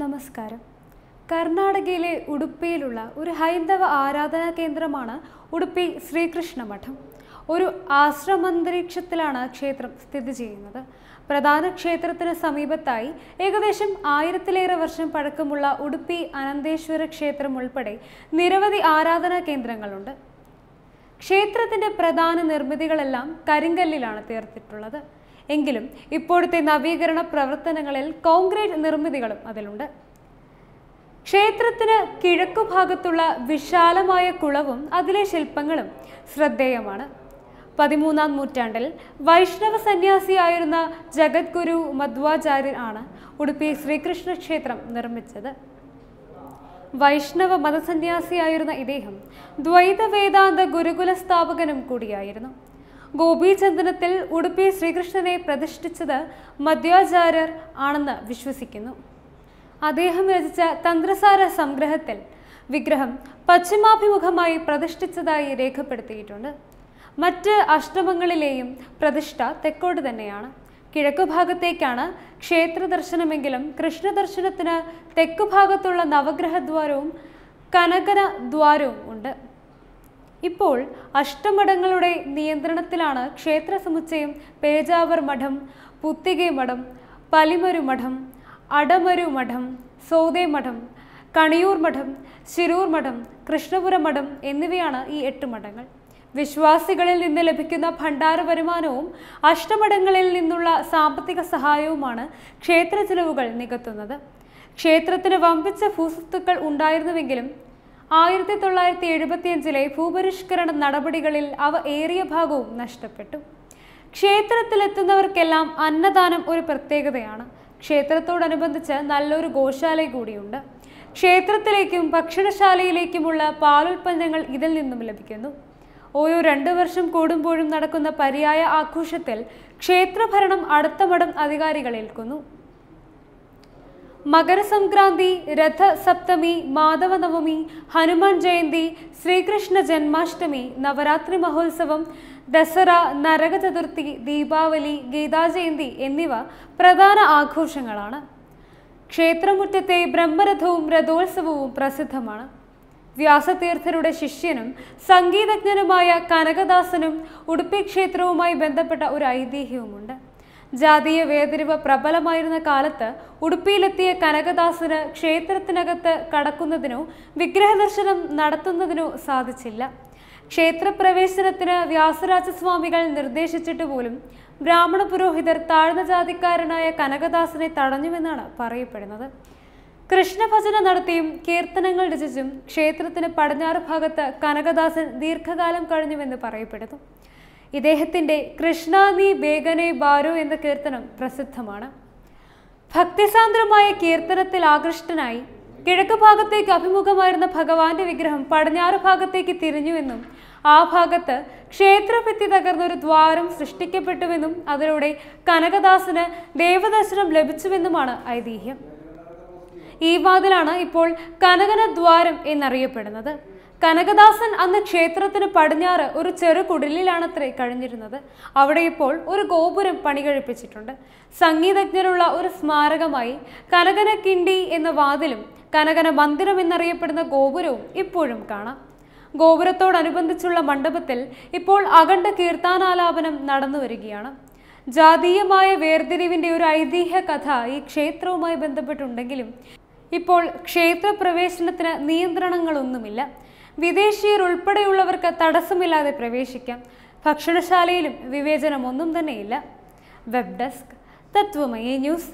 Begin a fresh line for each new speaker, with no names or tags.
നമസ്കാരം കർണാടകയിലെ ഉടുപ്പിയിലുള്ള ഒരു ഹൈന്ദവ ആരാധനാ കേന്ദ്രമാണ് ഉടുപ്പി ശ്രീകൃഷ്ണ മഠം ഒരു ആശ്രമന്തരീക്ഷത്തിലാണ് ക്ഷേത്രം സ്ഥിതി ചെയ്യുന്നത് പ്രധാന ക്ഷേത്രത്തിന് സമീപത്തായി ഏകദേശം ആയിരത്തിലേറെ വർഷം പഴക്കമുള്ള ഉടുപ്പി അനന്തേശ്വര ക്ഷേത്രം ഉൾപ്പെടെ നിരവധി ആരാധനാ കേന്ദ്രങ്ങളുണ്ട് ക്ഷേത്രത്തിൻ്റെ പ്രധാന നിർമ്മിതികളെല്ലാം കരിങ്കല്ലിലാണ് തീർത്തിട്ടുള്ളത് എങ്കിലും ഇപ്പോഴത്തെ നവീകരണ പ്രവർത്തനങ്ങളിൽ കോൺക്രീറ്റ് നിർമ്മിതികളും അതിലുണ്ട് ക്ഷേത്രത്തിന് കിഴക്കുഭാഗത്തുള്ള വിശാലമായ കുളവും അതിലെ ശില്പങ്ങളും ശ്രദ്ധേയമാണ് പതിമൂന്നാം നൂറ്റാണ്ടിൽ വൈഷ്ണവ സന്യാസിയായിരുന്ന ജഗദ്ഗുരു മധ്വാചാര്യൻ ആണ് ഉടുപ്പി ശ്രീകൃഷ്ണ ക്ഷേത്രം നിർമ്മിച്ചത് വൈഷ്ണവ മതസന്യാസിയായിരുന്ന ഇദ്ദേഹം ദ്വൈത വേദാന്ത ഗുരുകുല സ്ഥാപകനും കൂടിയായിരുന്നു ഗോപീചന്ദനത്തിൽ ഉടുപ്പി ശ്രീകൃഷ്ണനെ പ്രതിഷ്ഠിച്ചത് മധ്വാചാര്യർ ആണെന്ന് വിശ്വസിക്കുന്നു അദ്ദേഹം രചിച്ച തന്ത്രസാര സംഗ്രഹത്തിൽ വിഗ്രഹം പശ്ചിമാഭിമുഖമായി പ്രതിഷ്ഠിച്ചതായി രേഖപ്പെടുത്തിയിട്ടുണ്ട് മറ്റ് അഷ്ടമങ്ങളിലെയും പ്രതിഷ്ഠ തെക്കോട്ട് തന്നെയാണ് കിഴക്കു ഭാഗത്തേക്കാണ് ക്ഷേത്ര ദർശനമെങ്കിലും കൃഷ്ണ ദർശനത്തിന് തെക്കു ഭാഗത്തുള്ള നവഗ്രഹദ്വാരവും കനകന ദ്വാരവും ഉണ്ട് ഇപ്പോൾ അഷ്ടമഠങ്ങളുടെ നിയന്ത്രണത്തിലാണ് ക്ഷേത്ര സമുച്ചയം പേജാവർ മഠം പുത്തികെ മഠം പലിമരു മഠം അടമരു മഠം സൗദേ മഠം കണിയൂർ മഠം ശിരൂർ മഠം കൃഷ്ണപുര മഠം എന്നിവയാണ് ഈ എട്ട് മഠങ്ങൾ വിശ്വാസികളിൽ നിന്ന് ലഭിക്കുന്ന ഭണ്ഡാര വരുമാനവും അഷ്ടമഠങ്ങളിൽ നിന്നുള്ള സാമ്പത്തിക സഹായവുമാണ് ക്ഷേത്ര ചിലവുകൾ നികത്തുന്നത് ക്ഷേത്രത്തിന് വമ്പിച്ച ഭൂസ്വത്തുക്കൾ ഉണ്ടായിരുന്നുവെങ്കിലും ആയിരത്തി തൊള്ളായിരത്തി എഴുപത്തിയഞ്ചിലെ ഭൂപരിഷ്കരണ നടപടികളിൽ അവ ഏറിയ ഭാഗവും നഷ്ടപ്പെട്ടു ക്ഷേത്രത്തിലെത്തുന്നവർക്കെല്ലാം അന്നദാനം ഒരു പ്രത്യേകതയാണ് ക്ഷേത്രത്തോടനുബന്ധിച്ച് നല്ലൊരു ഗോശാല കൂടിയുണ്ട് ക്ഷേത്രത്തിലേക്കും ഭക്ഷണശാലയിലേക്കുമുള്ള പാലുൽപ്പന്നങ്ങൾ ഇതിൽ നിന്നും ലഭിക്കുന്നു ഓരോ രണ്ടു വർഷം കൂടുമ്പോഴും നടക്കുന്ന പര്യായ ആഘോഷത്തിൽ ക്ഷേത്രഭരണം അടുത്തമടം അധികാരികളേൽക്കുന്നു അധികാരികൾ മകരസംക്രാന്തി രഥസപ്തമി മാധവനവമി ഹനുമാൻ ജയന്തി ശ്രീകൃഷ്ണ ജന്മാഷ്ടമി നവരാത്രി മഹോത്സവം ദസറ നരക ചതുർത്ഥി ദീപാവലി ഗീതാജയന്തി എന്നിവ പ്രധാന ആഘോഷങ്ങളാണ് ക്ഷേത്രമുറ്റത്തെ ബ്രഹ്മരഥവും രഥോത്സവവും പ്രസിദ്ധമാണ് വ്യാസതീർത്ഥരുടെ ശിഷ്യനും സംഗീതജ്ഞനുമായ കനകദാസനും ഉടുപ്പി ക്ഷേത്രവുമായി ബന്ധപ്പെട്ട ഒരു ഐതിഹ്യവുമുണ്ട് ജാതീയ വേതിരിവ് പ്രബലമായിരുന്ന കാലത്ത് ഉടുപ്പിയിലെത്തിയ കനകദാസിന് ക്ഷേത്രത്തിനകത്ത് കടക്കുന്നതിനോ വിഗ്രഹദർശനം നടത്തുന്നതിനോ സാധിച്ചില്ല ക്ഷേത്രപ്രവേശനത്തിന് വ്യാസരാജസ്വാമികൾ നിർദ്ദേശിച്ചിട്ട് പോലും ബ്രാഹ്മണ പുരോഹിതർ താഴ്ന്ന ജാതിക്കാരനായ കനകദാസനെ തടഞ്ഞുവെന്നാണ് പറയപ്പെടുന്നത് കൃഷ്ണഭജന നടത്തിയും കീർത്തനങ്ങൾ രചിച്ചും ക്ഷേത്രത്തിന് പടിഞ്ഞാറ് ഭാഗത്ത് കനകദാസൻ ദീർഘകാലം കഴിഞ്ഞുവെന്ന് പറയപ്പെടുന്നു ഇദ്ദേഹത്തിൻ്റെ കൃഷ്ണ നീ ബേഗനെ ബാരു എന്ന കീർത്തനം പ്രസിദ്ധമാണ് ഭക്തിസാന്ദ്രമായ കീർത്തനത്തിൽ ആകൃഷ്ടനായി കിഴക്ക് ഭാഗത്തേക്ക് അഭിമുഖമായിരുന്ന ഭഗവാന്റെ വിഗ്രഹം പടിഞ്ഞാറ് ഭാഗത്തേക്ക് തിരിഞ്ഞുവെന്നും ആ ഭാഗത്ത് ക്ഷേത്രഭിത്തി തകർന്നൊരു ദ്വാരം സൃഷ്ടിക്കപ്പെട്ടുവെന്നും അതിലൂടെ കനകദാസിന് ദേവദർശനം ലഭിച്ചുവെന്നുമാണ് ഐതിഹ്യം ഈ വാതിലാണ് ഇപ്പോൾ കനകന ദ്വാരം എന്നറിയപ്പെടുന്നത് കനകദാസൻ അന്ന് ക്ഷേത്രത്തിന് പടിഞ്ഞാറ് ഒരു ചെറു കുടിലിലാണത്രേ കഴിഞ്ഞിരുന്നത് അവിടെ ഇപ്പോൾ ഒരു ഗോപുരം പണികഴിപ്പിച്ചിട്ടുണ്ട് സംഗീതജ്ഞരുള്ള ഒരു സ്മാരകമായി കനകന കിണ്ടി എന്ന വാതിലും കനകന മന്ദിരം എന്നറിയപ്പെടുന്ന ഗോപുരവും ഇപ്പോഴും കാണാം ഗോപുരത്തോടനുബന്ധിച്ചുള്ള മണ്ഡപത്തിൽ ഇപ്പോൾ അഖണ്ഡ കീർത്താനാലാപനം നടന്നു വരികയാണ് ജാതീയമായ വേർതിരിവിൻ്റെ ഒരു ഐതിഹ്യ കഥ ഈ ക്ഷേത്രവുമായി ബന്ധപ്പെട്ടുണ്ടെങ്കിലും ഇപ്പോൾ ക്ഷേത്രപ്രവേശനത്തിന് നിയന്ത്രണങ്ങളൊന്നുമില്ല വിദേശീയർ ഉൾപ്പെടെയുള്ളവർക്ക് തടസ്സമില്ലാതെ പ്രവേശിക്കാം ഭക്ഷണശാലയിലും വിവേചനമൊന്നും തന്നെയില്ല വെബ് ഡെസ്ക് തത്വമയ ന്യൂസ്